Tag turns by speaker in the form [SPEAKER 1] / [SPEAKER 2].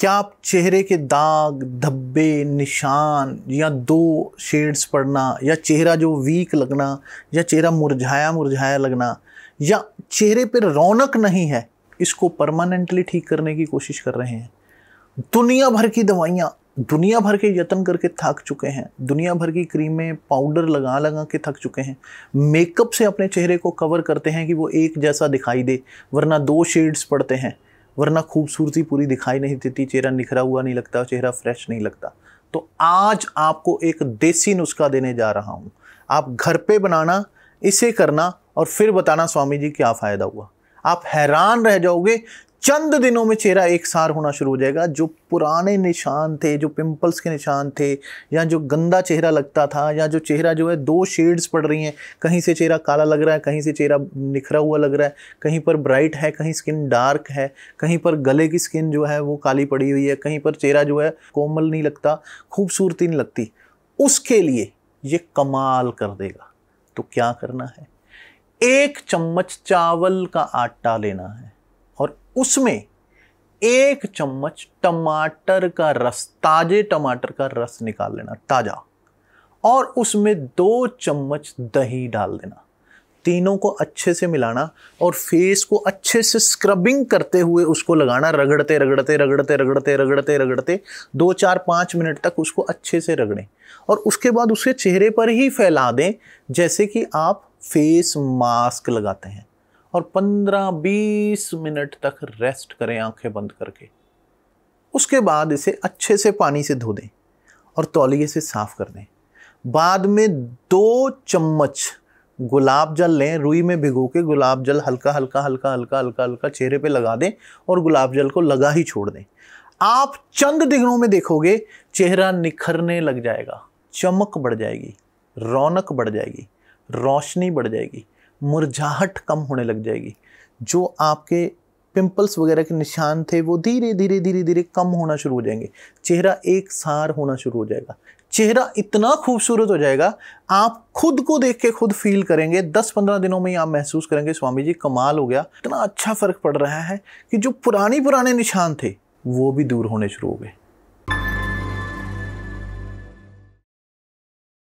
[SPEAKER 1] क्या आप चेहरे के दाग धब्बे निशान या दो शेड्स पड़ना या चेहरा जो वीक लगना या चेहरा मुरझाया मुरझाया लगना या चेहरे पर रौनक नहीं है इसको परमानेंटली ठीक करने की कोशिश कर रहे हैं दुनिया भर की दवाइयाँ दुनिया भर के यत्न करके थक चुके हैं दुनिया भर की क्रीमें पाउडर लगा लगा के थक चुके हैं मेकअप से अपने चेहरे को कवर करते हैं कि वो एक जैसा दिखाई दे वरना दो शेड्स पड़ते हैं वरना खूबसूरती पूरी दिखाई नहीं देती चेहरा निखरा हुआ नहीं लगता चेहरा फ्रेश नहीं लगता तो आज आपको एक देसी नुस्खा देने जा रहा हूँ आप घर पे बनाना इसे करना और फिर बताना स्वामी जी क्या फ़ायदा हुआ आप हैरान रह जाओगे चंद दिनों में चेहरा एक सार होना शुरू हो जाएगा जो पुराने निशान थे जो पिंपल्स के निशान थे या जो गंदा चेहरा लगता था या जो चेहरा जो है दो शेड्स पड़ रही हैं कहीं से चेहरा काला लग रहा है कहीं से चेहरा निखरा हुआ लग रहा है कहीं पर ब्राइट है कहीं स्किन डार्क है कहीं पर गले की स्किन जो है वो काली पड़ी हुई है कहीं पर चेहरा जो है कोमल नहीं लगता खूबसूरती नहीं लगती उसके लिए ये कमाल कर देगा तो क्या करना है एक चम्मच चावल का आटा लेना है उसमें एक चम्मच टमाटर का रस ताजे टमाटर का रस निकाल लेना ताज़ा और उसमें दो चम्मच दही डाल देना तीनों को अच्छे से मिलाना और फेस को अच्छे से स्क्रबिंग करते हुए उसको लगाना रगड़ते रगड़ते रगड़ते रगड़ते रगड़ते रगड़ते दो चार पाँच मिनट तक उसको अच्छे से रगड़ें और उसके बाद उसके चेहरे पर ही फैला दें जैसे कि आप फेस मास्क लगाते हैं और 15-20 मिनट तक रेस्ट करें आंखें बंद करके उसके बाद इसे अच्छे से पानी से धो दें और तौलिए से साफ़ कर दें बाद में दो चम्मच गुलाब जल लें रुई में भिगो के गुलाब जल हल्का हल्का हल्का हल्का हल्का हल्का चेहरे पे लगा दें और गुलाब जल को लगा ही छोड़ दें आप चंद दिनों में देखोगे चेहरा निखरने लग जाएगा चमक बढ़ जाएगी रौनक बढ़ जाएगी रोशनी बढ़ जाएगी मुरझाहट कम होने लग जाएगी जो आपके पिंपल्स वगैरह के निशान थे वो धीरे धीरे धीरे धीरे कम होना शुरू हो जाएंगे चेहरा एक सार होना शुरू हो जाएगा चेहरा इतना खूबसूरत हो जाएगा आप खुद को देख के खुद फील करेंगे 10-15 दिनों में आप महसूस करेंगे स्वामी जी कमाल हो गया इतना अच्छा फ़र्क पड़ रहा है कि जो पुरानी पुराने निशान थे वो भी दूर होने शुरू हो गए